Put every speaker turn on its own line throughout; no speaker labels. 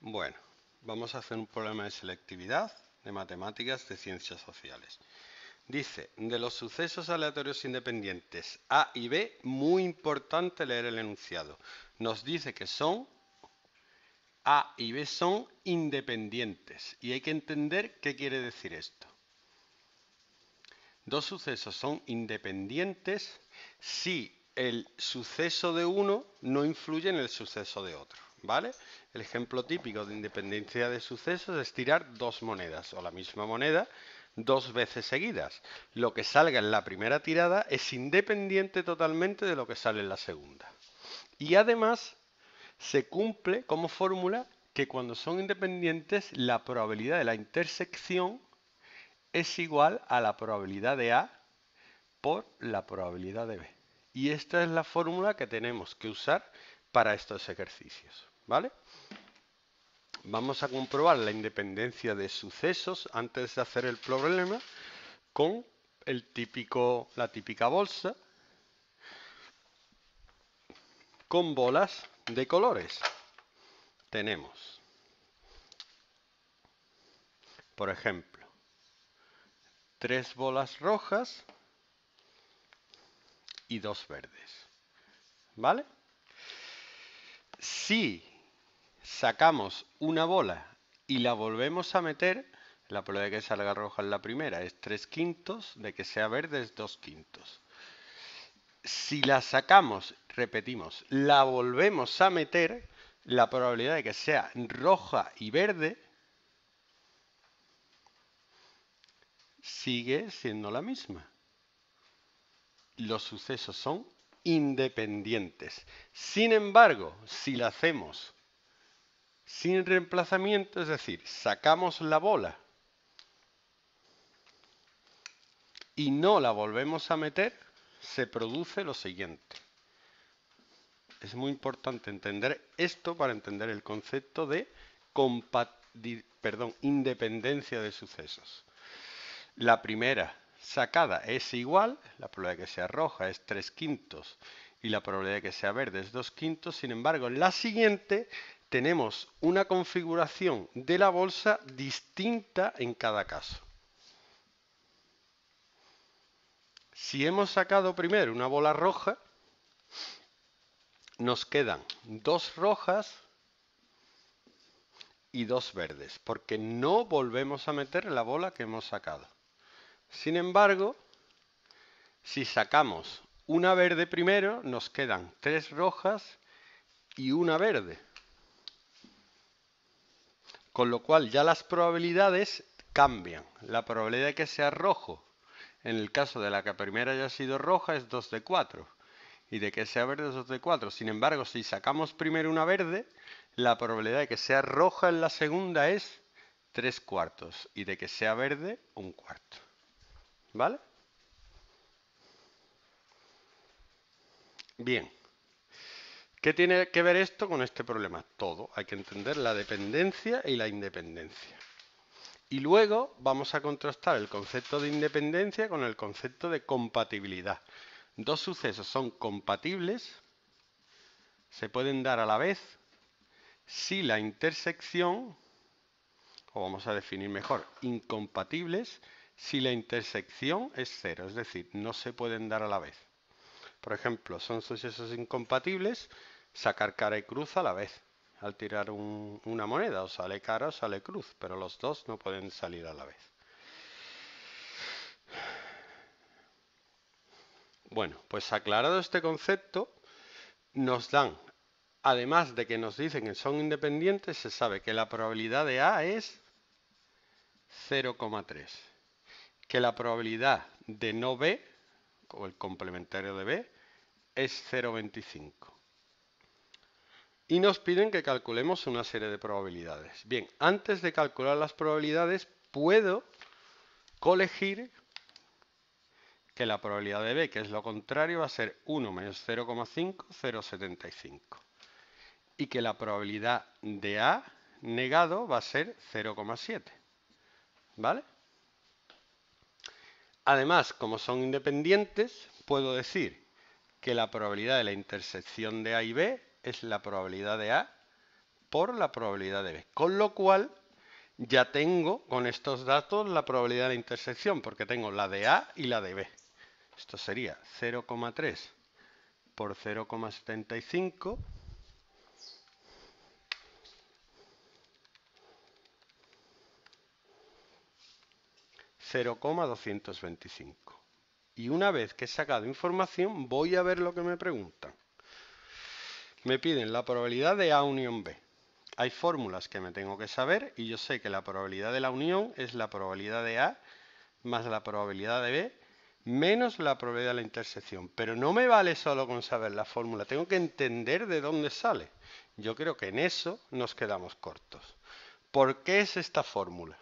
Bueno, vamos a hacer un problema de selectividad de matemáticas de ciencias sociales. Dice, de los sucesos aleatorios independientes A y B, muy importante leer el enunciado. Nos dice que son, A y B son independientes. Y hay que entender qué quiere decir esto. Dos sucesos son independientes si el suceso de uno no influye en el suceso de otro. ¿vale? El ejemplo típico de independencia de sucesos es tirar dos monedas o la misma moneda dos veces seguidas. Lo que salga en la primera tirada es independiente totalmente de lo que sale en la segunda. Y además se cumple como fórmula que cuando son independientes la probabilidad de la intersección es igual a la probabilidad de A por la probabilidad de B. Y esta es la fórmula que tenemos que usar para estos ejercicios. ¿Vale? Vamos a comprobar la independencia de sucesos antes de hacer el problema con el típico, la típica bolsa con bolas de colores. Tenemos, por ejemplo, tres bolas rojas y dos verdes. ¿Vale? sacamos una bola y la volvemos a meter, la probabilidad de que salga roja en la primera es 3 quintos, de que sea verde es 2 quintos. Si la sacamos, repetimos, la volvemos a meter, la probabilidad de que sea roja y verde sigue siendo la misma. Los sucesos son independientes. Sin embargo, si la hacemos sin reemplazamiento, es decir, sacamos la bola y no la volvemos a meter, se produce lo siguiente. Es muy importante entender esto para entender el concepto de perdón, independencia de sucesos. La primera sacada es igual, la probabilidad de que sea roja es 3 quintos y la probabilidad de que sea verde es 2 quintos, sin embargo, la siguiente tenemos una configuración de la bolsa distinta en cada caso. Si hemos sacado primero una bola roja, nos quedan dos rojas y dos verdes, porque no volvemos a meter la bola que hemos sacado. Sin embargo, si sacamos una verde primero, nos quedan tres rojas y una verde. Con lo cual ya las probabilidades cambian. La probabilidad de que sea rojo, en el caso de la que primera haya sido roja, es 2 de 4. Y de que sea verde es 2 de 4. Sin embargo, si sacamos primero una verde, la probabilidad de que sea roja en la segunda es 3 cuartos. Y de que sea verde, un cuarto. ¿Vale? Bien. ¿Qué tiene que ver esto con este problema? Todo. Hay que entender la dependencia y la independencia. Y luego vamos a contrastar el concepto de independencia con el concepto de compatibilidad. Dos sucesos son compatibles, se pueden dar a la vez, si la intersección, o vamos a definir mejor, incompatibles, si la intersección es cero, es decir, no se pueden dar a la vez. Por ejemplo, son sucesos incompatibles sacar cara y cruz a la vez. Al tirar una moneda, o sale cara o sale cruz, pero los dos no pueden salir a la vez. Bueno, pues aclarado este concepto, nos dan, además de que nos dicen que son independientes, se sabe que la probabilidad de A es 0,3, que la probabilidad de no B o el complementario de B, es 0,25. Y nos piden que calculemos una serie de probabilidades. Bien, antes de calcular las probabilidades, puedo colegir que la probabilidad de B, que es lo contrario, va a ser 1 menos 0,5, 0,75. Y que la probabilidad de A negado va a ser 0,7. ¿Vale? Además, como son independientes, puedo decir que la probabilidad de la intersección de A y B es la probabilidad de A por la probabilidad de B. Con lo cual, ya tengo con estos datos la probabilidad de la intersección, porque tengo la de A y la de B. Esto sería 0,3 por 0,75 0,225. Y una vez que he sacado información, voy a ver lo que me preguntan. Me piden la probabilidad de A unión B. Hay fórmulas que me tengo que saber y yo sé que la probabilidad de la unión es la probabilidad de A más la probabilidad de B menos la probabilidad de la intersección. Pero no me vale solo con saber la fórmula, tengo que entender de dónde sale. Yo creo que en eso nos quedamos cortos. ¿Por qué es esta fórmula?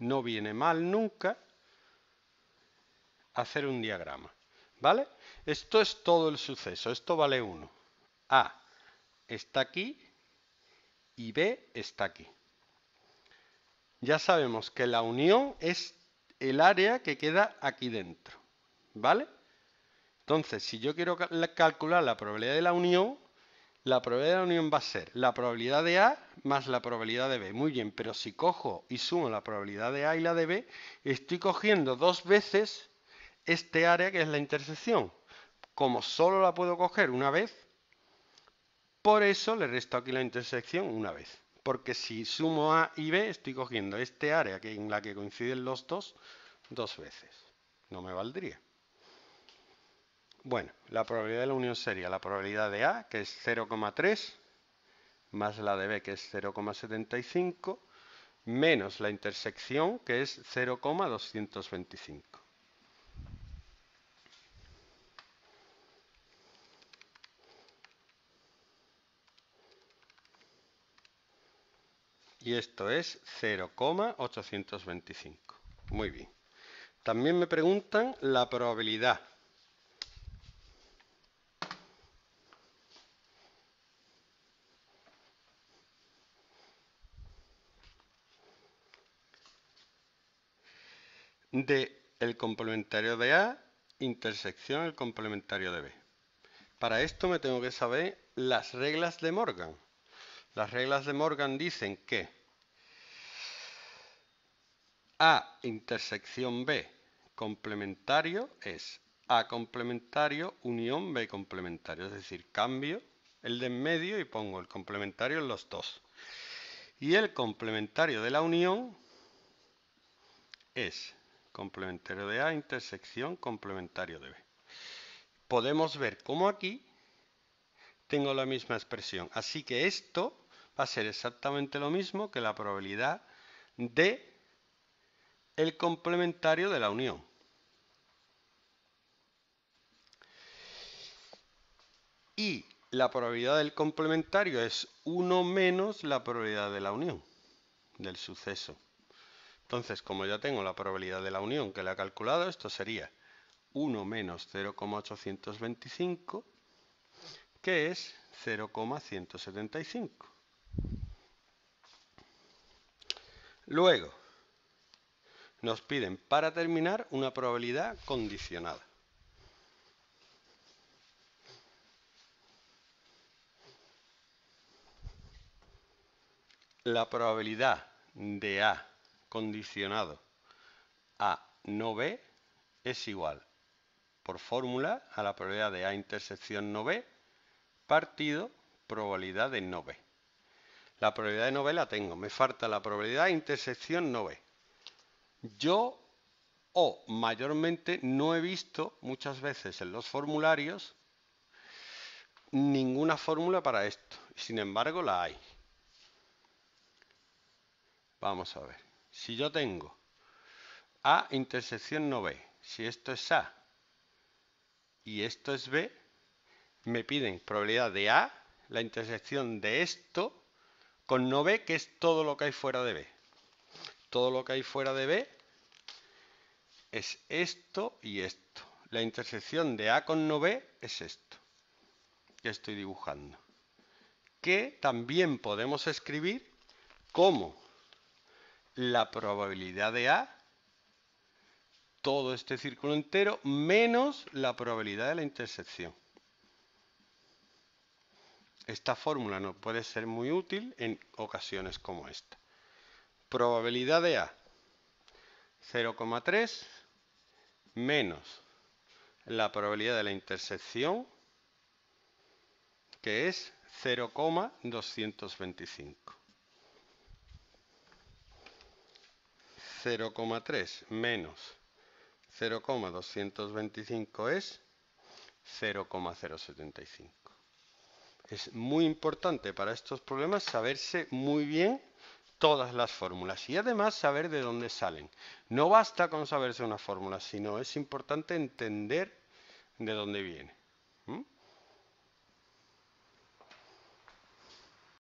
no viene mal nunca hacer un diagrama. ¿Vale? Esto es todo el suceso, esto vale 1. A está aquí y B está aquí. Ya sabemos que la unión es el área que queda aquí dentro. ¿Vale? Entonces, si yo quiero calcular la probabilidad de la unión, la probabilidad de la unión va a ser la probabilidad de A más la probabilidad de B. Muy bien, pero si cojo y sumo la probabilidad de A y la de B, estoy cogiendo dos veces este área que es la intersección. Como solo la puedo coger una vez, por eso le resto aquí la intersección una vez. Porque si sumo A y B, estoy cogiendo este área que en la que coinciden los dos, dos veces. No me valdría. Bueno, la probabilidad de la unión sería la probabilidad de A, que es 0,3, más la de B, que es 0,75, menos la intersección, que es 0,225. Y esto es 0,825. Muy bien. También me preguntan la probabilidad de el complementario de A intersección el complementario de B. Para esto me tengo que saber las reglas de Morgan. Las reglas de Morgan dicen que A intersección B complementario es A complementario unión B complementario, es decir, cambio el de en medio y pongo el complementario en los dos. Y el complementario de la unión es complementario de A, intersección complementario de B. Podemos ver cómo aquí tengo la misma expresión. Así que esto va a ser exactamente lo mismo que la probabilidad de el complementario de la unión. Y la probabilidad del complementario es 1 menos la probabilidad de la unión, del suceso. Entonces, como ya tengo la probabilidad de la unión que la he calculado, esto sería 1 menos 0,825, que es 0,175. Luego, nos piden para terminar una probabilidad condicionada. La probabilidad de A condicionado a no b es igual por fórmula a la probabilidad de A intersección no B partido probabilidad de no B. La probabilidad de no B la tengo, me falta la probabilidad de intersección no B. Yo o mayormente no he visto muchas veces en los formularios ninguna fórmula para esto, sin embargo la hay. Vamos a ver. Si yo tengo A intersección no B, si esto es A y esto es B, me piden probabilidad de A, la intersección de esto con no B, que es todo lo que hay fuera de B. Todo lo que hay fuera de B es esto y esto. La intersección de A con no B es esto que estoy dibujando. Que también podemos escribir como la probabilidad de A, todo este círculo entero, menos la probabilidad de la intersección. Esta fórmula nos puede ser muy útil en ocasiones como esta. Probabilidad de A, 0,3 menos la probabilidad de la intersección, que es 0,225. 0,3 menos 0,225 es 0,075. Es muy importante para estos problemas saberse muy bien todas las fórmulas y además saber de dónde salen. No basta con saberse una fórmula, sino es importante entender de dónde viene.